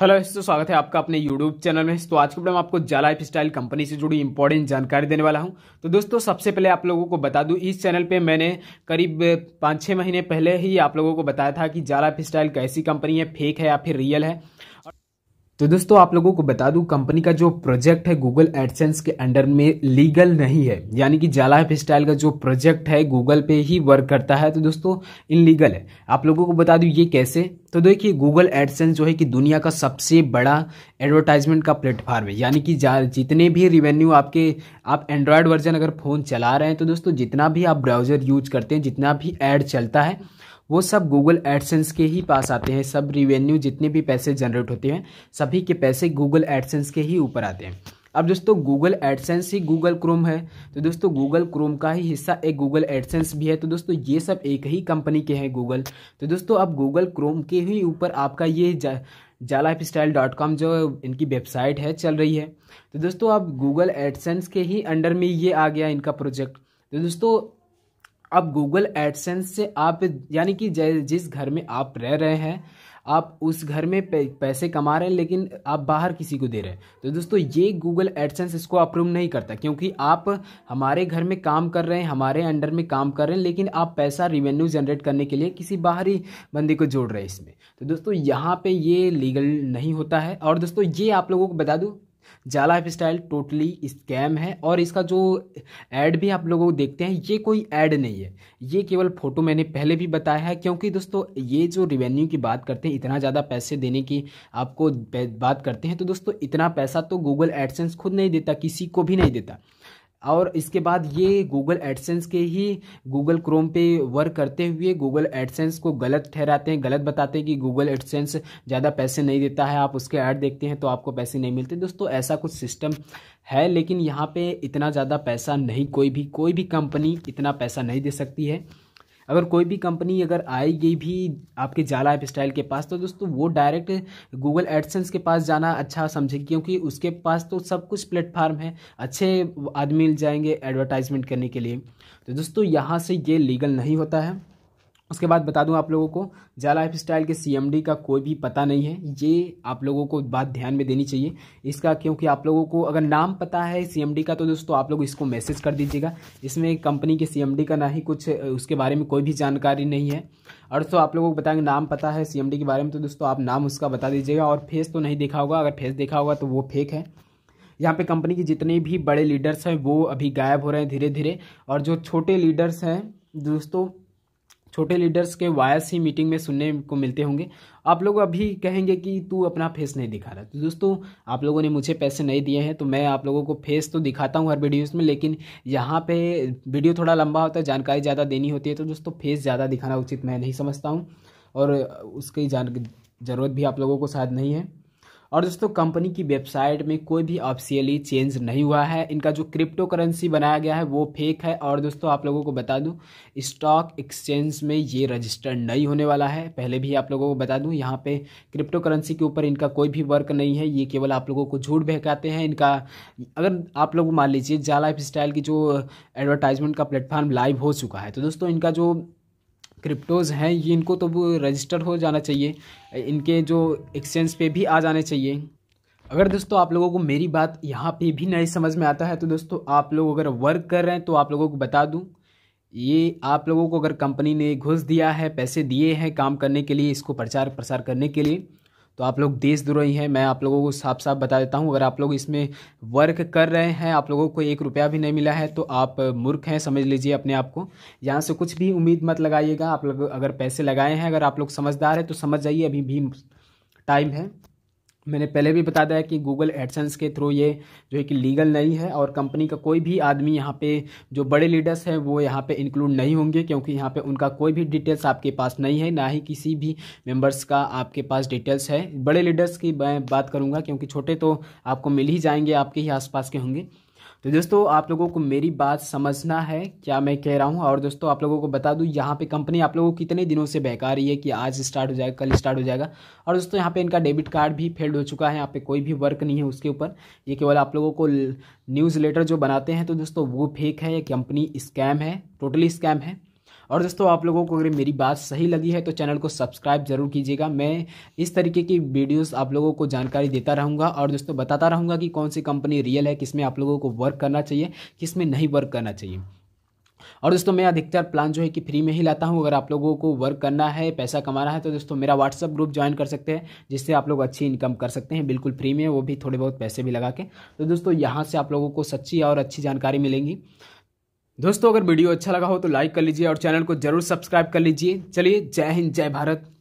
hello दोस्तों स्वागत है आपका अपने यूट्यूब चैनल में तो आज के वीडियो में आपको जा लाइफ स्टाइल कंपनी से जुड़ी इंपॉर्टेंट जानकारी देने वाला हूं तो दोस्तों सबसे पहले आप लोगों को बता दूं इस चैनल पे मैंने करीब पाँच छः महीने पहले ही आप लोगों को बताया था कि जा लाइफ स्टाइल कैसी कंपनी है फेक है या फिर रियल है तो दोस्तों आप लोगों को बता दूं कंपनी का जो प्रोजेक्ट है गूगल एडसेंस के अंडर में लीगल नहीं है यानी कि जाला हेफ स्टाइल का जो प्रोजेक्ट है गूगल पे ही वर्क करता है तो दोस्तों इनलीगल है आप लोगों को बता दूं ये कैसे तो देखिए गूगल एडसेंस जो है कि दुनिया का सबसे बड़ा एडवर्टाइजमेंट का प्लेटफार्म है यानी कि जितने भी रिवेन्यू आपके आप एंड्रॉयड वर्जन अगर फ़ोन चला रहे हैं तो दोस्तों जितना भी आप ब्राउज़र यूज करते हैं जितना भी एड चलता है वो सब गूगल एडसेंस के ही पास आते हैं सब रिवेन्यू जितने भी पैसे जनरेट होते हैं सभी के पैसे गूगल एडसेंस के ही ऊपर आते हैं अब दोस्तों गूगल एडसेंस ही गूगल क्रोम है तो दोस्तों गूगल क्रोम का ही हिस्सा एक गूगल एडसेंस भी है तो दोस्तों ये सब एक ही कंपनी के हैं गूगल तो दोस्तों अब गूगल क्रोम के ही ऊपर आपका ये जा जा लाइफ स्टाइल डॉट कॉम जो इनकी वेबसाइट है चल रही है तो दोस्तों अब गूगल एडसेंस के ही अंडर में ये आ गया इनका प्रोजेक्ट तो दोस्तों अब गूगल एडसेंस से आप यानी कि जिस घर में आप रह रहे हैं आप उस घर में पैसे कमा रहे हैं लेकिन आप बाहर किसी को दे रहे हैं तो दोस्तों ये गूगल एडसेंस इसको अप्रूव नहीं करता क्योंकि आप हमारे घर में काम कर रहे हैं हमारे अंडर में काम कर रहे हैं लेकिन आप पैसा रिवेन्यू जनरेट करने के लिए किसी बाहरी बंदे को जोड़ रहे हैं इसमें तो दोस्तों यहाँ पर ये लीगल नहीं होता है और दोस्तों ये आप लोगों को बता दूँ जाला लाइफ स्टाइल टोटली स्कैम है और इसका जो ऐड भी आप लोगों को देखते हैं ये कोई ऐड नहीं है ये केवल फ़ोटो मैंने पहले भी बताया है क्योंकि दोस्तों ये जो रिवेन्यू की बात करते हैं इतना ज़्यादा पैसे देने की आपको बात करते हैं तो दोस्तों इतना पैसा तो गूगल एडसेंस खुद नहीं देता किसी को भी नहीं देता और इसके बाद ये गूगल एडसेंस के ही गूगल क्रोम पे वर्क करते हुए गूगल एडसेंस को गलत ठहराते हैं गलत बताते हैं कि गूगल एडसेंस ज़्यादा पैसे नहीं देता है आप उसके ऐड देखते हैं तो आपको पैसे नहीं मिलते दोस्तों ऐसा कुछ सिस्टम है लेकिन यहाँ पे इतना ज़्यादा पैसा नहीं कोई भी कोई भी कंपनी इतना पैसा नहीं दे सकती है अगर कोई भी कंपनी अगर आएगी भी आपके जाला ऐप स्टाइल के पास तो दोस्तों वो डायरेक्ट गूगल एडसेंस के पास जाना अच्छा समझे क्योंकि उसके पास तो सब कुछ प्लेटफार्म है अच्छे आदमी मिल जाएंगे एडवर्टाइजमेंट करने के लिए तो दोस्तों यहाँ से ये लीगल नहीं होता है उसके बाद बता दूं आप लोगों को जा लाइफ स्टाइल के सीएमडी का कोई भी पता नहीं है ये आप लोगों को बात ध्यान में देनी चाहिए इसका क्योंकि आप लोगों को अगर नाम पता है सीएमडी का तो दोस्तों आप लोग इसको मैसेज कर दीजिएगा इसमें कंपनी के सीएमडी का ना ही कुछ उसके बारे में कोई भी जानकारी नहीं है और तो आप लोगों को बताएंगे नाम पता है सी के बारे में तो दोस्तों आप नाम उसका बता दीजिएगा और फेस तो नहीं देखा होगा अगर फेस देखा होगा तो वो फेक है यहाँ पे कंपनी के जितने भी बड़े लीडर्स हैं वो अभी गायब हो रहे हैं धीरे धीरे और जो छोटे लीडर्स हैं दोस्तों छोटे लीडर्स के वायस ही मीटिंग में सुनने को मिलते होंगे आप लोग अभी कहेंगे कि तू अपना फेस नहीं दिखा रहा तो दोस्तों आप लोगों ने मुझे पैसे नहीं दिए हैं तो मैं आप लोगों को फेस तो दिखाता हूँ हर वीडियोस में लेकिन यहाँ पे वीडियो थोड़ा लंबा होता है जानकारी ज़्यादा देनी होती है तो दोस्तों फेस ज़्यादा दिखाना उचित मैं नहीं समझता हूँ और उसकी जान ज़रूरत भी आप लोगों को शायद नहीं है और दोस्तों कंपनी की वेबसाइट में कोई भी ऑफिशियली चेंज नहीं हुआ है इनका जो क्रिप्टो करेंसी बनाया गया है वो फेक है और दोस्तों आप लोगों को बता दूं स्टॉक एक्सचेंज में ये रजिस्टर नहीं होने वाला है पहले भी आप लोगों को बता दूं यहाँ पे क्रिप्टो करेंसी के ऊपर इनका कोई भी वर्क नहीं है ये केवल आप लोगों को झूठ बहकाते हैं इनका अगर आप लोग मान लीजिए जा लाइफ स्टाइल की जो एडवर्टाइजमेंट का प्लेटफॉर्म लाइव हो चुका है तो दोस्तों इनका जो क्रिप्टोज़ हैं ये इनको तो रजिस्टर हो जाना चाहिए इनके जो एक्सचेंज पे भी आ जाने चाहिए अगर दोस्तों आप लोगों को मेरी बात यहाँ पे भी नहीं समझ में आता है तो दोस्तों आप लोग अगर वर्क कर रहे हैं तो आप लोगों को बता दूँ ये आप लोगों को अगर कंपनी ने घुस दिया है पैसे दिए हैं काम करने के लिए इसको प्रचार प्रसार करने के लिए तो आप लोग देशद्रोही हैं मैं आप लोगों को साफ साफ बता देता हूँ अगर आप लोग इसमें वर्क कर रहे हैं आप लोगों को एक रुपया भी नहीं मिला है तो आप मूर्ख हैं समझ लीजिए अपने आप को यहाँ से कुछ भी उम्मीद मत लगाइएगा आप लोग अगर पैसे लगाए हैं अगर आप लोग समझदार हैं तो समझ जाइए अभी भी टाइम है मैंने पहले भी बता दिया कि गूगल एडसेंस के थ्रू ये जो है कि लीगल नहीं है और कंपनी का कोई भी आदमी यहाँ पे जो बड़े लीडर्स हैं वो यहाँ पे इंक्लूड नहीं होंगे क्योंकि यहाँ पे उनका कोई भी डिटेल्स आपके पास नहीं है ना ही किसी भी मेंबर्स का आपके पास डिटेल्स है बड़े लीडर्स की मैं बात करूँगा क्योंकि छोटे तो आपको मिल ही जाएंगे आपके ही आस के होंगे तो दोस्तों आप लोगों को मेरी बात समझना है क्या मैं कह रहा हूँ और दोस्तों आप लोगों को बता दूँ यहाँ पे कंपनी आप लोगों को कितने दिनों से बहका रही है कि आज स्टार्ट हो जाएगा कल स्टार्ट हो जाएगा और दोस्तों यहाँ पे इनका डेबिट कार्ड भी फेल्ड हो चुका है यहाँ पे कोई भी वर्क नहीं है उसके ऊपर ये केवल आप लोगों को न्यूज़ लेटर जो बनाते हैं तो दोस्तों वो फेक है ये कंपनी स्कैम है टोटली स्कैम है और दोस्तों आप लोगों को अगर मेरी बात सही लगी है तो चैनल को सब्सक्राइब जरूर कीजिएगा मैं इस तरीके की वीडियोस आप लोगों को जानकारी देता रहूँगा और दोस्तों बताता रहूँगा कि कौन सी कंपनी रियल है किसमें आप लोगों को वर्क करना चाहिए किस में नहीं वर्क करना चाहिए और दोस्तों मैं अधिकतर प्लान जो है कि फ्री में ही लाता हूँ अगर आप लोगों को वर्क करना है पैसा कमाना है तो दोस्तों मेरा व्हाट्सअप ग्रुप ज्वाइन कर सकते हैं जिससे आप लोग अच्छी इनकम कर सकते हैं बिल्कुल फ्री में वो भी थोड़े बहुत पैसे भी लगा के तो दोस्तों यहाँ से आप लोगों को सच्ची और अच्छी जानकारी मिलेंगी दोस्तों अगर वीडियो अच्छा लगा हो तो लाइक कर लीजिए और चैनल को जरूर सब्सक्राइब कर लीजिए चलिए जय हिंद जय भारत